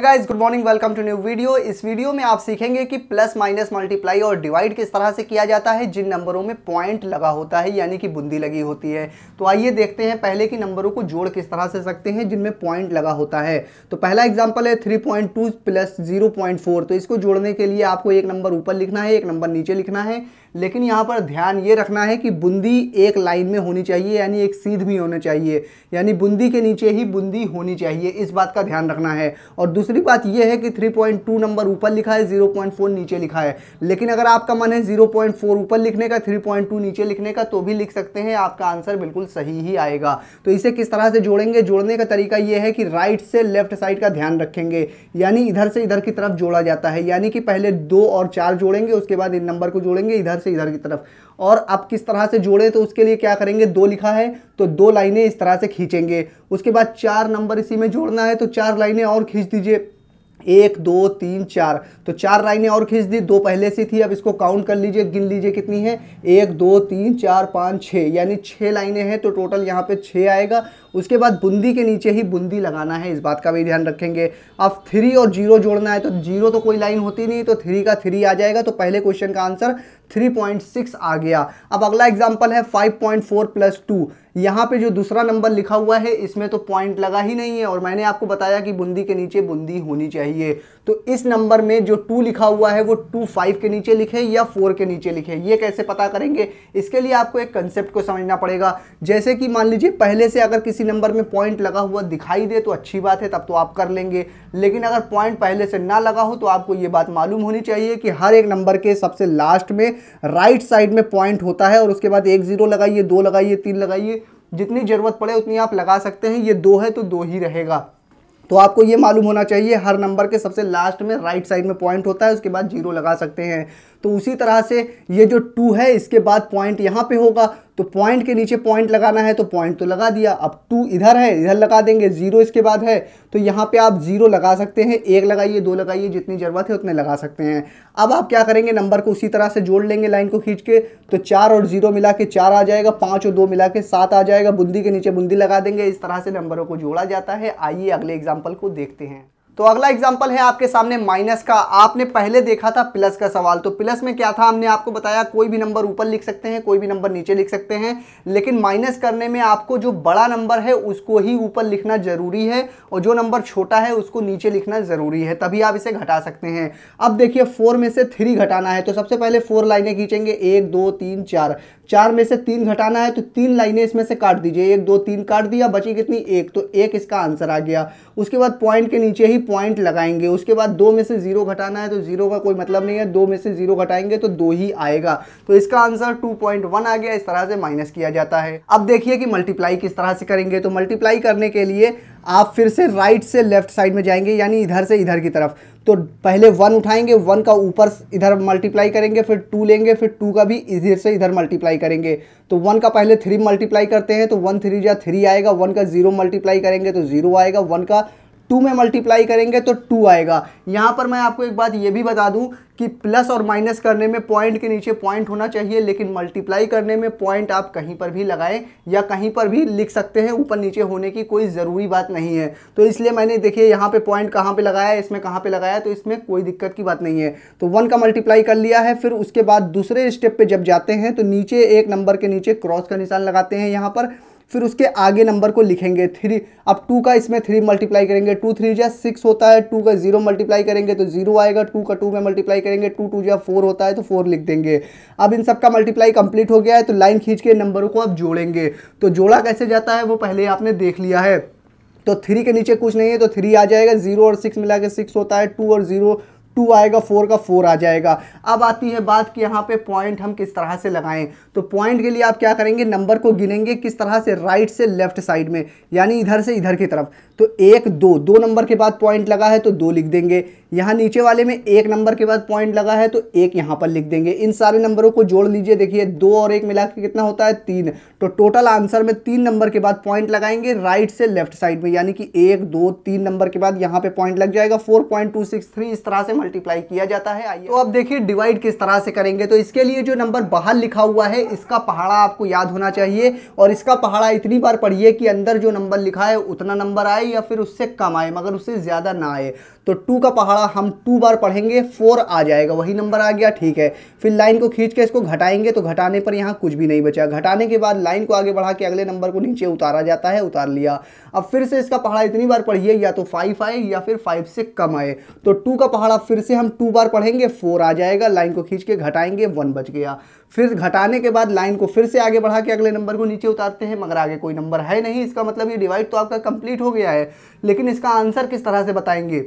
है guys good morning welcome to new video इस video में आप सीखेंगे कि प्लस माइनस मल्टीप्लाई और डिवाइड किस तरह से किया जाता है जिन नंबरों में पॉइंट लगा होता है यानी कि बुंदी लगी होती है तो आइए देखते हैं पहले कि नंबरों को जोड़ किस तरह से सकते हैं जिनमें पॉइंट लगा होता है तो पहला एग्जाम्पल है थ्री पॉइंट प्लस जीरो तो इसको जोड़ने के लिए आपको एक नंबर ऊपर लिखना है एक नंबर नीचे लिखना है लेकिन यहाँ पर ध्यान ये रखना है कि बूंदी एक लाइन में होनी चाहिए यानी एक सीध भी होना चाहिए यानी बूंदी के नीचे ही बूंदी होनी चाहिए इस बात का ध्यान रखना है और दूसरी बात यह है कि 3.2 नंबर ऊपर लिखा है 0.4 नीचे लिखा है लेकिन अगर आपका मन है 0.4 ऊपर लिखने का 3.2 नीचे लिखने का तो भी लिख सकते हैं आपका आंसर बिल्कुल सही ही आएगा तो इसे किस तरह से जोड़ेंगे जोड़ने का तरीका यह है कि राइट से लेफ्ट साइड का ध्यान रखेंगे यानी इधर से इधर की तरफ जोड़ा जाता है यानी कि पहले दो और चार जोड़ेंगे उसके बाद इन नंबर को जोड़ेंगे इधर से इधर की तरफ और आप किस तरह से जोड़े तो उसके लिए क्या करेंगे दो लिखा है तो दो लाइनें इस तरह से खींचेंगे उसके बाद चार नंबर इसी में जोड़ना है तो चार लाइनें और खींच दीजिए एक दो तीन चार तो चार लाइनें और खींच दी दो पहले से थी अब इसको काउंट कर लीजिए गिन लीजिए कितनी है एक दो तीन चार पाँच छः यानी छः लाइनें हैं तो टोटल यहाँ पे छः आएगा उसके बाद बुंदी के नीचे ही बुंदी लगाना है इस बात का भी ध्यान रखेंगे अब थ्री और जीरो जोड़ना है तो जीरो तो कोई लाइन होती नहीं तो थ्री का थ्री आ जाएगा तो पहले क्वेश्चन का आंसर थ्री पॉइंट सिक्स आ गया अब अगला एग्जाम्पल है five point four plus two यहाँ पे जो दूसरा नंबर लिखा हुआ है इसमें तो पॉइंट लगा ही नहीं है और मैंने आपको बताया कि बूंदी के नीचे बूंदी होनी चाहिए तो इस नंबर में जो टू लिखा हुआ है वो टू फाइव के नीचे लिखे या फोर के नीचे लिखे ये कैसे पता करेंगे इसके लिए आपको एक कंसेप्ट को समझना पड़ेगा जैसे कि मान लीजिए पहले से अगर किसी नंबर में पॉइंट लगा हुआ दिखाई दे तो अच्छी बात है तब तो आप कर लेंगे लेकिन अगर पॉइंट पहले से ना लगा हो तो आपको ये बात मालूम होनी चाहिए कि हर एक नंबर के सबसे लास्ट में राइट साइड में पॉइंट होता है और उसके बाद एक जीरो लगाइए दो लगाइए तीन लगाइए जितनी ज़रूरत पड़े उतनी आप लगा सकते हैं ये दो है तो दो ही रहेगा तो आपको ये मालूम होना चाहिए हर नंबर के सबसे लास्ट में राइट साइड में पॉइंट होता है उसके बाद जीरो लगा सकते हैं तो उसी तरह से ये जो टू है इसके बाद पॉइंट यहाँ पे होगा तो पॉइंट के नीचे पॉइंट लगाना है तो पॉइंट तो लगा दिया अब टू इधर है इधर लगा देंगे जीरो इसके बाद है तो यहाँ पे आप जीरो लगा सकते हैं एक लगाइए दो लगाइए जितनी ज़रूरत है उतने लगा सकते हैं अब आप क्या करेंगे नंबर को उसी तरह से जोड़ लेंगे लाइन को खींच के तो चार और जीरो मिला के चार आ जाएगा पाँच और दो मिला के सात आ जाएगा बुंदी के नीचे बुंदी लगा देंगे इस तरह से नंबरों को जोड़ा जाता है आइए अगले एग्जाम्पल को देखते हैं तो अगला एग्जाम्पल है आपके सामने माइनस का आपने पहले देखा था प्लस का सवाल तो प्लस में क्या था हमने आपको बताया कोई भी नंबर ऊपर लिख सकते हैं कोई भी नंबर नीचे लिख सकते हैं लेकिन माइनस करने में आपको जो बड़ा नंबर है उसको ही ऊपर लिखना जरूरी है और जो नंबर छोटा है उसको नीचे लिखना जरूरी है तभी आप इसे घटा सकते हैं अब देखिए फोर में से थ्री घटाना है तो सबसे पहले फोर लाइनें खींचेंगे एक दो तीन चार चार में से तीन घटाना है तो तीन लाइनें इसमें से काट दीजिए एक दो तीन काट दिया बची कितनी एक तो एक इसका आंसर आ गया उसके बाद पॉइंट के नीचे ही पॉइंट लगाएंगे उसके बाद दो में से जीरो घटाना है तो जीरो का कोई मतलब नहीं है दो में से जीरो घटाएंगे तो दो ही आएगा तो इसका आंसर 2.1 आ गया इस तरह से माइनस किया जाता है अब देखिए कि मल्टीप्लाई किस तरह से करेंगे तो मल्टीप्लाई करने के लिए आप फिर से राइट से लेफ्ट साइड में जाएंगे यानी इधर से इधर की तरफ तो पहले वन उठाएंगे वन का ऊपर इधर मल्टीप्लाई करेंगे फिर टू लेंगे फिर टू का भी इधर से इधर मल्टीप्लाई करेंगे तो वन का पहले थ्री मल्टीप्लाई करते हैं तो वन थ्री या थ्री आएगा वन का जीरो मल्टीप्लाई करेंगे तो जीरो आएगा वन का टू में मल्टीप्लाई करेंगे तो टू आएगा यहाँ पर मैं आपको एक बात ये भी बता दूँ कि प्लस और माइनस करने में पॉइंट के नीचे पॉइंट होना चाहिए लेकिन मल्टीप्लाई करने में पॉइंट आप कहीं पर भी लगाएं या कहीं पर भी लिख सकते हैं ऊपर नीचे होने की कोई ज़रूरी बात नहीं है तो इसलिए मैंने देखिए यहाँ पे पॉइंट कहाँ पे लगाया इसमें कहाँ पे लगाया तो इसमें कोई दिक्कत की बात नहीं है तो वन का मल्टीप्लाई कर लिया है फिर उसके बाद दूसरे स्टेप पर जब जाते हैं तो नीचे एक नंबर के नीचे क्रॉस का निशान लगाते हैं यहाँ पर फिर उसके आगे नंबर को लिखेंगे थ्री अब टू का इसमें थ्री मल्टीप्लाई करेंगे टू थ्री जो सिक्स होता है टू का जीरो मल्टीप्लाई करेंगे तो जीरो आएगा टू का टू में मल्टीप्लाई करेंगे टू टू जो फोर होता है तो फोर लिख देंगे अब इन सबका मल्टीप्लाई कंप्लीट हो गया है तो लाइन खींच के नंबरों को आप जोड़ेंगे तो जोड़ा कैसे जाता है वो पहले आपने देख लिया है तो थ्री के नीचे कुछ नहीं है तो थ्री आ जाएगा जीरो और सिक्स मिला के सिक्स होता है टू और जीरो टू आएगा फोर का फोर आ जाएगा अब आती है बात कि यहाँ पे पॉइंट हम किस तरह से लगाएं तो पॉइंट के लिए आप क्या करेंगे नंबर को गिनेंगे किस तरह से राइट से लेफ्ट साइड में यानी इधर से इधर की तरफ तो एक दो दो नंबर के बाद पॉइंट लगा है तो दो लिख देंगे यहाँ नीचे वाले में एक नंबर के बाद पॉइंट लगा है तो एक यहाँ पर लिख देंगे इन सारे नंबरों को जोड़ लीजिए देखिए दो और एक मिला के कितना होता है तीन तो टोटल आंसर में तीन नंबर के बाद पॉइंट लगाएंगे राइट से लेफ्ट साइड में यानी कि एक दो तीन नंबर के बाद यहाँ पे पॉइंट लग जाएगा four point two six three इस तरह से मल्टीप्लाई किया जाता है आइए तो अब देखिए डिवाइड किस तरह से करेंगे तो इसके लिए जो नंबर बाहर लिखा हुआ है इसका पहाड़ा आपको याद होना चाहिए और इसका पहाड़ा इतनी बार पढ़िए कि अंदर जो नंबर लिखा है उतना नंबर आए या फिर उससे कम आए मगर उससे ज़्यादा ना आए तो टू का पहाड़ा हम टू बार पढ़ेंगे फोर आ जाएगा वही नंबर आ गया ठीक है फिर लाइन को खींच के इसको घटाएंगे तो घटाने पर यहाँ कुछ भी नहीं बचा घटाने के बाद लाइन को आगे बढ़ा के अगले नंबर को नीचे उतारा जाता है उतार लिया अब फिर से इसका पहाड़ा इतनी बार पढ़िए या तो फाइव आए या फिर फाइव से कम आए तो टू का पहाड़ा फिर से हम टू बार पढ़ेंगे फोर आ जाएगा लाइन को खींच के घटाएंगे वन बच गया फिर घटाने के बाद लाइन को फिर से आगे बढ़ा के अगले नंबर को नीचे उतारते हैं मगर आगे कोई नंबर है नहीं इसका मतलब ये डिवाइड तो आपका कंप्लीट हो गया है लेकिन इसका आंसर किस तरह से बताएंगे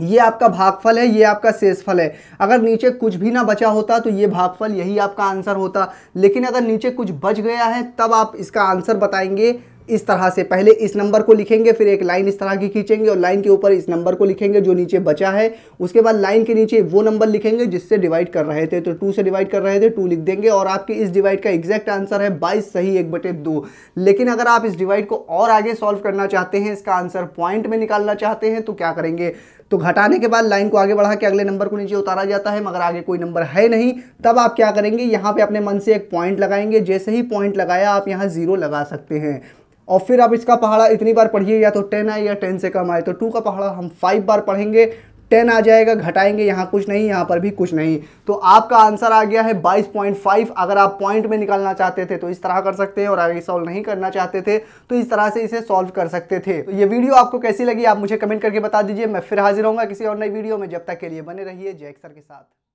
ये आपका भागफल है ये आपका शेषफल है अगर नीचे कुछ भी ना बचा होता तो ये भागफल यही आपका आंसर होता लेकिन अगर नीचे कुछ बच गया है तब आप इसका आंसर बताएंगे इस तरह से पहले इस नंबर को लिखेंगे फिर एक लाइन इस तरह की खींचेंगे और लाइन के ऊपर इस नंबर को लिखेंगे जो नीचे बचा है उसके बाद लाइन के नीचे वो नंबर लिखेंगे जिससे डिवाइड कर रहे थे तो टू से डिवाइड कर रहे थे टू लिख देंगे और आपके इस डिवाइड का एग्जैक्ट आंसर है बाईस सही एक बटे दो लेकिन अगर आप इस डिवाइड को और आगे सॉल्व करना चाहते हैं इसका आंसर पॉइंट में निकालना चाहते हैं तो क्या करेंगे तो घटाने के बाद लाइन को आगे बढ़ा के अगले नंबर को नीचे उतारा जाता है मगर आगे कोई नंबर है नहीं तब आप क्या करेंगे यहाँ पे अपने मन से एक पॉइंट लगाएंगे जैसे ही पॉइंट लगाया आप यहाँ ज़ीरो लगा सकते हैं और फिर आप इसका पहाड़ा इतनी बार पढ़िए या तो टेन आए या टेन से कम आए तो टू का पहाड़ा हम फाइव बार पढ़ेंगे टेन आ जाएगा घटाएंगे यहाँ कुछ नहीं यहाँ पर भी कुछ नहीं तो आपका आंसर आ गया है 22.5 अगर आप पॉइंट में निकालना चाहते थे तो इस तरह कर सकते हैं और अगर सॉल्व नहीं करना चाहते थे तो इस तरह से इसे सॉल्व कर सकते थे तो ये वीडियो आपको कैसी लगी आप मुझे कमेंट करके बता दीजिए मैं फिर हाजिर होंगे किसी और नई वीडियो में जब तक के लिए बने रहिए जय अक्सर के साथ